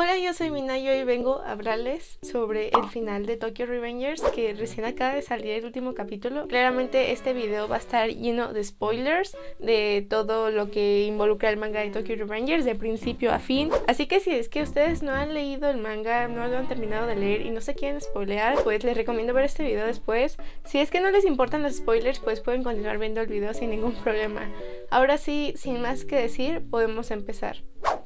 Hola, yo soy Mina y hoy vengo a hablarles sobre el final de Tokyo Revengers que recién acaba de salir el último capítulo. Claramente este video va a estar lleno de spoilers de todo lo que involucra el manga de Tokyo Revengers de principio a fin. Así que si es que ustedes no han leído el manga, no lo han terminado de leer y no se quieren spoilear, pues les recomiendo ver este video después. Si es que no les importan los spoilers, pues pueden continuar viendo el video sin ningún problema. Ahora sí, sin más que decir, podemos empezar.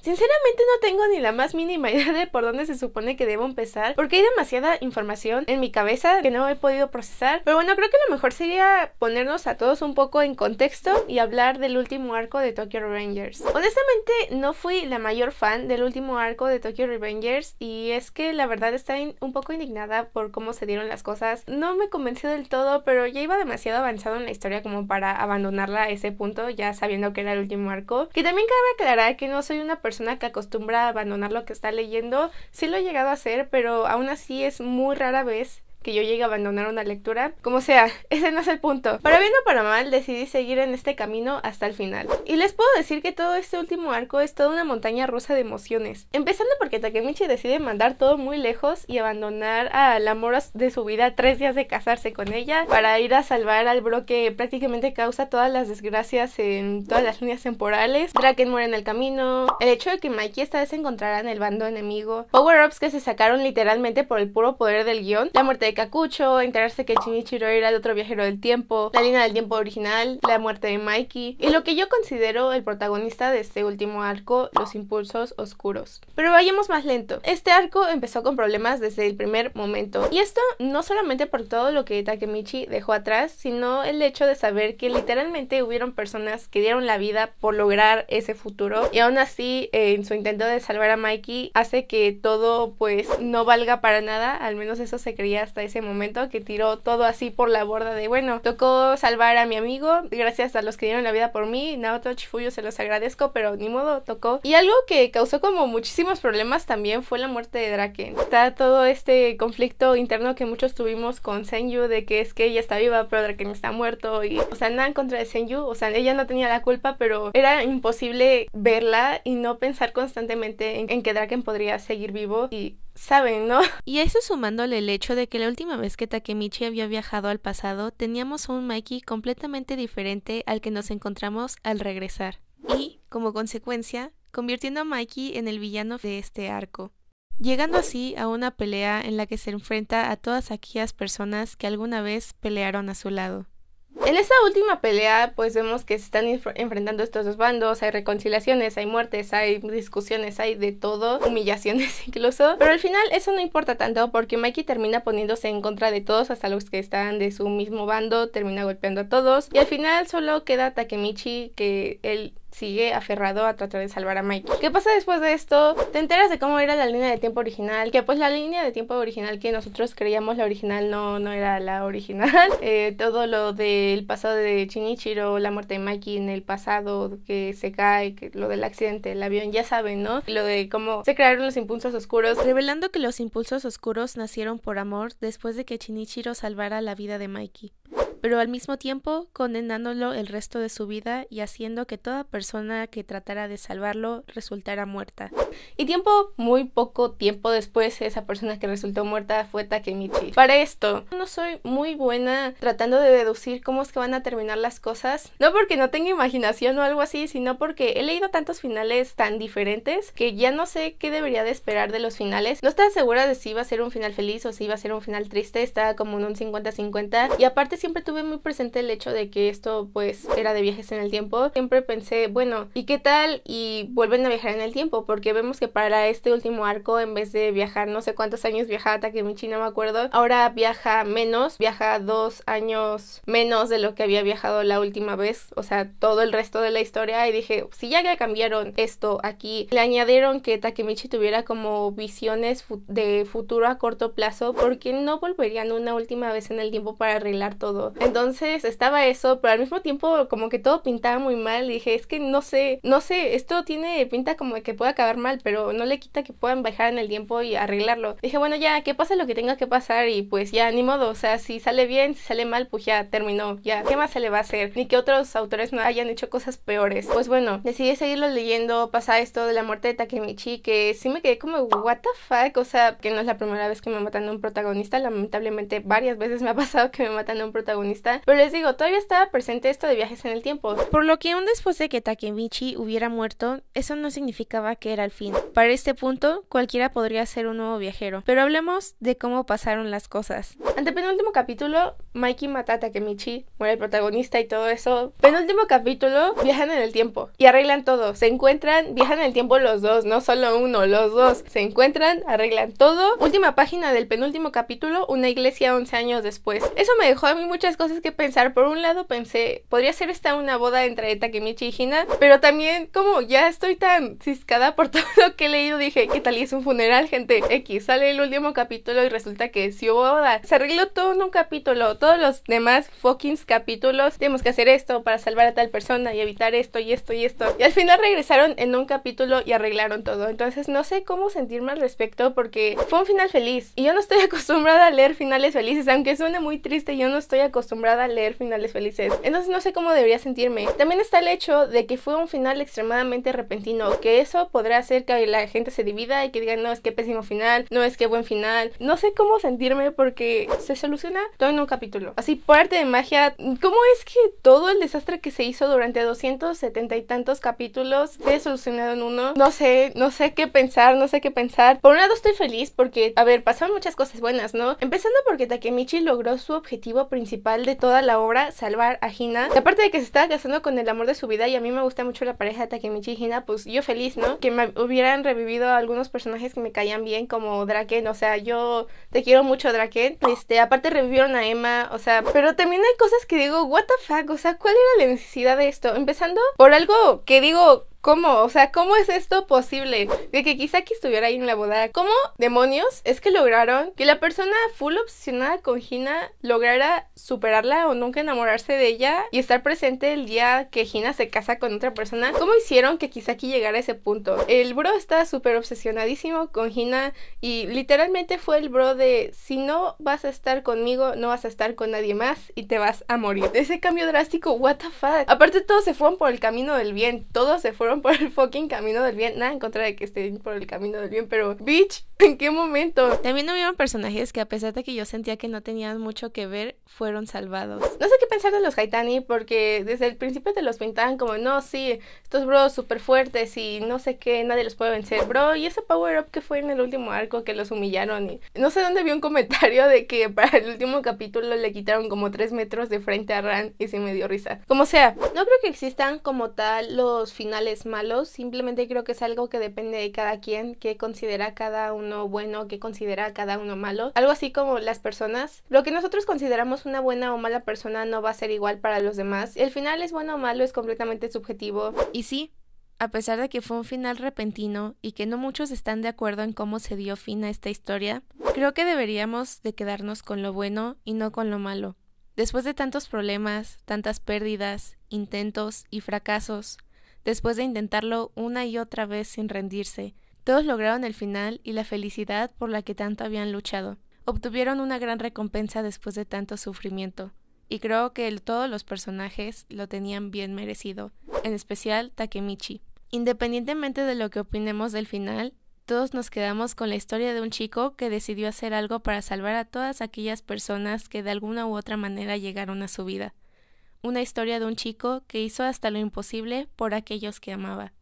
Sinceramente no tengo ni la más mínima idea de por dónde se supone que debo empezar, porque hay demasiada información en mi cabeza que no he podido procesar. Pero bueno, creo que lo mejor sería ponernos a todos un poco en contexto y hablar del último arco de Tokyo Revengers. Honestamente, no fui la mayor fan del último arco de Tokyo Revengers y es que la verdad está un poco indignada por cómo se dieron las cosas. No me convenció del todo, pero ya iba demasiado avanzado en la historia como para abandonarla a ese punto, ya sabiendo que era el último arco. Que también cabe aclarar que no soy una persona persona que acostumbra a abandonar lo que está leyendo, sí lo he llegado a hacer, pero aún así es muy rara vez que yo llegue a abandonar una lectura. Como sea, ese no es el punto. Para bien o para mal, decidí seguir en este camino hasta el final. Y les puedo decir que todo este último arco es toda una montaña rusa de emociones. Empezando porque Takemichi decide mandar todo muy lejos y abandonar a la amor de su vida tres días de casarse con ella para ir a salvar al bro que prácticamente causa todas las desgracias en todas las líneas temporales. Draken muere en el camino. El hecho de que Mikey esta vez se en el bando enemigo. Power-ups que se sacaron literalmente por el puro poder del guión. La muerte de Cacucho Kakucho, enterarse que Shinichiro era el otro viajero del tiempo, la línea del tiempo original, la muerte de Mikey y lo que yo considero el protagonista de este último arco, los impulsos oscuros. Pero vayamos más lento. Este arco empezó con problemas desde el primer momento. Y esto no solamente por todo lo que Takemichi dejó atrás, sino el hecho de saber que literalmente hubieron personas que dieron la vida por lograr ese futuro y aún así en su intento de salvar a Mikey hace que todo pues no valga para nada, al menos eso se creía hasta ese momento que tiró todo así por la borda de, bueno, tocó salvar a mi amigo, gracias a los que dieron la vida por mí, Naoto Chifuyo se los agradezco, pero ni modo, tocó. Y algo que causó como muchísimos problemas también fue la muerte de Draken. Está todo este conflicto interno que muchos tuvimos con Senju de que es que ella está viva, pero Draken está muerto y, o sea, nada en contra de Senju, o sea, ella no tenía la culpa, pero era imposible verla y no pensar constantemente en, en que Draken podría seguir vivo y saben, ¿no? Y a eso sumándole el hecho de que la última vez que Takemichi había viajado al pasado, teníamos a un Mikey completamente diferente al que nos encontramos al regresar. Y, como consecuencia, convirtiendo a Mikey en el villano de este arco. Llegando así a una pelea en la que se enfrenta a todas aquellas personas que alguna vez pelearon a su lado. En esa última pelea, pues vemos que se están enfrentando estos dos bandos, hay reconciliaciones, hay muertes, hay discusiones, hay de todo, humillaciones incluso. Pero al final eso no importa tanto porque Mikey termina poniéndose en contra de todos, hasta los que están de su mismo bando, termina golpeando a todos. Y al final solo queda Takemichi, que él sigue aferrado a tratar de salvar a Mikey. ¿Qué pasa después de esto? Te enteras de cómo era la línea de tiempo original, que pues la línea de tiempo original que nosotros creíamos la original no, no era la original. Eh, todo lo del pasado de Chinichiro, la muerte de Mikey en el pasado, que se cae, que lo del accidente del avión, ya saben, ¿no? Lo de cómo se crearon los impulsos oscuros. Revelando que los impulsos oscuros nacieron por amor después de que Chinichiro salvara la vida de Mikey pero al mismo tiempo condenándolo el resto de su vida y haciendo que toda persona que tratara de salvarlo resultara muerta. Y tiempo, muy poco tiempo después, esa persona que resultó muerta fue Takemichi. Para esto, no soy muy buena tratando de deducir cómo es que van a terminar las cosas, no porque no tenga imaginación o algo así, sino porque he leído tantos finales tan diferentes que ya no sé qué debería de esperar de los finales. No estaba segura de si iba a ser un final feliz o si iba a ser un final triste, estaba como en un 50-50 y aparte siempre tuve tuve muy presente el hecho de que esto pues era de viajes en el tiempo. Siempre pensé, bueno, ¿y qué tal? Y vuelven a viajar en el tiempo, porque vemos que para este último arco, en vez de viajar no sé cuántos años viajaba Takemichi, no me acuerdo, ahora viaja menos, viaja dos años menos de lo que había viajado la última vez, o sea, todo el resto de la historia. Y dije, si ya que cambiaron esto aquí, le añadieron que Takemichi tuviera como visiones de futuro a corto plazo, porque no volverían una última vez en el tiempo para arreglar todo. Entonces estaba eso, pero al mismo tiempo como que todo pintaba muy mal. Y dije, es que no sé, no sé, esto tiene pinta como que puede acabar mal, pero no le quita que puedan bajar en el tiempo y arreglarlo. Dije, bueno, ya, que pase lo que tenga que pasar y pues ya, ni modo. O sea, si sale bien, si sale mal, pues ya terminó, ya. ¿Qué más se le va a hacer? Ni que otros autores no hayan hecho cosas peores. Pues bueno, decidí seguirlo leyendo. Pasa esto de la muerte de Takemichi, que sí me quedé como, what the fuck. O sea, que no es la primera vez que me matan a un protagonista. Lamentablemente, varias veces me ha pasado que me matan a un protagonista pero les digo, todavía estaba presente esto de viajes en el tiempo. Por lo que aún después de que Takemichi hubiera muerto, eso no significaba que era el fin. Para este punto, cualquiera podría ser un nuevo viajero, pero hablemos de cómo pasaron las cosas. Ante penúltimo capítulo, Mikey mata a Takemichi, muere el protagonista y todo eso. Penúltimo capítulo, viajan en el tiempo y arreglan todo. Se encuentran, viajan en el tiempo los dos, no solo uno, los dos. Se encuentran, arreglan todo. Última página del penúltimo capítulo, una iglesia 11 años después. Eso me dejó a mí muchas cosas que pensar. Por un lado pensé, podría ser esta una boda entre Takemichi y Hina, pero también como ya estoy tan ciscada por todo lo que he leído, dije, ¿qué tal y es un funeral, gente? X, sale el último capítulo y resulta que sí hubo boda. Se arregló todo en un capítulo todos los demás fucking capítulos, tenemos que hacer esto para salvar a tal persona y evitar esto y esto y esto. Y al final regresaron en un capítulo y arreglaron todo. Entonces no sé cómo sentirme al respecto porque fue un final feliz. Y yo no estoy acostumbrada a leer finales felices, aunque suene muy triste, yo no estoy acostumbrada a leer finales felices. Entonces no sé cómo debería sentirme. También está el hecho de que fue un final extremadamente repentino, que eso podrá hacer que la gente se divida y que digan, no, es que pésimo final, no, es que buen final. No sé cómo sentirme porque se soluciona todo en un capítulo. Así, parte de magia, ¿cómo es que todo el desastre que se hizo durante 270 y tantos capítulos se solucionado en uno? No sé, no sé qué pensar, no sé qué pensar. Por un lado estoy feliz porque, a ver, pasaron muchas cosas buenas, ¿no? Empezando porque Takemichi logró su objetivo principal de toda la obra, salvar a Hina. Y aparte de que se está casando con el amor de su vida y a mí me gusta mucho la pareja de Takemichi y Hina, pues yo feliz, ¿no? Que me hubieran revivido algunos personajes que me caían bien como Draken, o sea, yo te quiero mucho Draken. Este, aparte revivieron a Emma o sea, pero también hay cosas que digo, what the fuck, o sea, ¿cuál era la necesidad de esto? Empezando por algo que digo, ¿Cómo? O sea, ¿cómo es esto posible? De que Kisaki estuviera ahí en la boda. ¿Cómo demonios es que lograron que la persona full obsesionada con Gina lograra superarla o nunca enamorarse de ella y estar presente el día que Gina se casa con otra persona? ¿Cómo hicieron que Kisaki llegara a ese punto? El bro está súper obsesionadísimo con Gina y literalmente fue el bro de si no vas a estar conmigo, no vas a estar con nadie más y te vas a morir. Ese cambio drástico, what the fuck. Aparte todos se fueron por el camino del bien, todos se fueron por el fucking camino del bien. Nada en contra de que estén por el camino del bien, pero bitch, ¿en qué momento? También hubieron personajes que a pesar de que yo sentía que no tenían mucho que ver, fueron salvados. No sé qué pensar de los Haitani porque desde el principio te los pintaban como, no, sí, estos bros súper fuertes y no sé qué, nadie los puede vencer, bro. Y ese power up que fue en el último arco que los humillaron y no sé dónde vi un comentario de que para el último capítulo le quitaron como 3 metros de frente a Ran y se me dio risa. Como sea, no creo que existan como tal los finales malos, simplemente creo que es algo que depende de cada quien, que considera cada uno bueno, que considera cada uno malo, algo así como las personas. Lo que nosotros consideramos una buena o mala persona no va a ser igual para los demás. El final es bueno o malo, es completamente subjetivo. Y sí, a pesar de que fue un final repentino y que no muchos están de acuerdo en cómo se dio fin a esta historia, creo que deberíamos de quedarnos con lo bueno y no con lo malo. Después de tantos problemas, tantas pérdidas, intentos y fracasos, después de intentarlo una y otra vez sin rendirse. Todos lograron el final y la felicidad por la que tanto habían luchado. Obtuvieron una gran recompensa después de tanto sufrimiento, y creo que todos los personajes lo tenían bien merecido, en especial Takemichi. Independientemente de lo que opinemos del final, todos nos quedamos con la historia de un chico que decidió hacer algo para salvar a todas aquellas personas que de alguna u otra manera llegaron a su vida una historia de un chico que hizo hasta lo imposible por aquellos que amaba.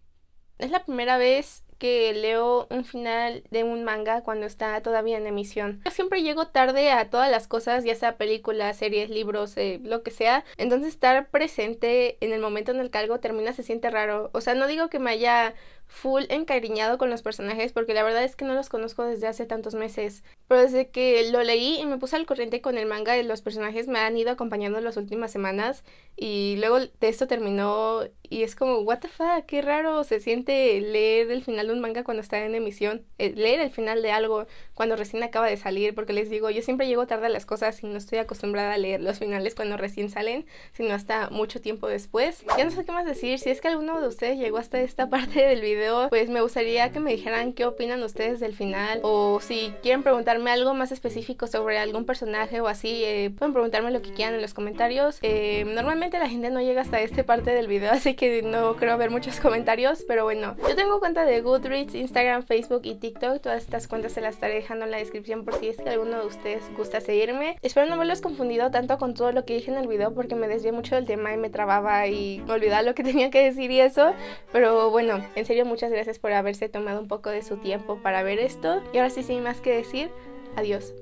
Es la primera vez que leo un final de un manga cuando está todavía en emisión. Yo siempre llego tarde a todas las cosas, ya sea películas, series, libros, eh, lo que sea. Entonces estar presente en el momento en el que algo termina se siente raro. O sea, no digo que me haya full encariñado con los personajes porque la verdad es que no los conozco desde hace tantos meses. Pero desde que lo leí y me puse al corriente con el manga, los personajes me han ido acompañando las últimas semanas y luego de esto terminó y es como, what the fuck, qué raro se siente leer el final de un manga cuando está en emisión, eh, leer el final de algo cuando recién acaba de salir, porque les digo, yo siempre llego tarde a las cosas y no estoy acostumbrada a leer los finales cuando recién salen, sino hasta mucho tiempo después. Ya no sé qué más decir, si es que alguno de ustedes llegó hasta esta parte del video, pues me gustaría que me dijeran qué opinan ustedes del final o si quieren preguntarme algo más específico sobre algún personaje o así, eh, pueden preguntarme lo que quieran en los comentarios. Eh, normalmente la gente no llega hasta esta parte del video, así que no creo ver muchos comentarios, pero bueno, yo tengo cuenta de Goodreads, Instagram, Facebook y TikTok, todas estas cuentas se las estaré dejando en la descripción por si es que alguno de ustedes gusta seguirme. Espero no haberlos confundido tanto con todo lo que dije en el video porque me desvié mucho del tema y me trababa y olvidaba lo que tenía que decir y eso, pero bueno, en serio muchas gracias por haberse tomado un poco de su tiempo para ver esto. Y ahora sí, sin más que decir, adiós.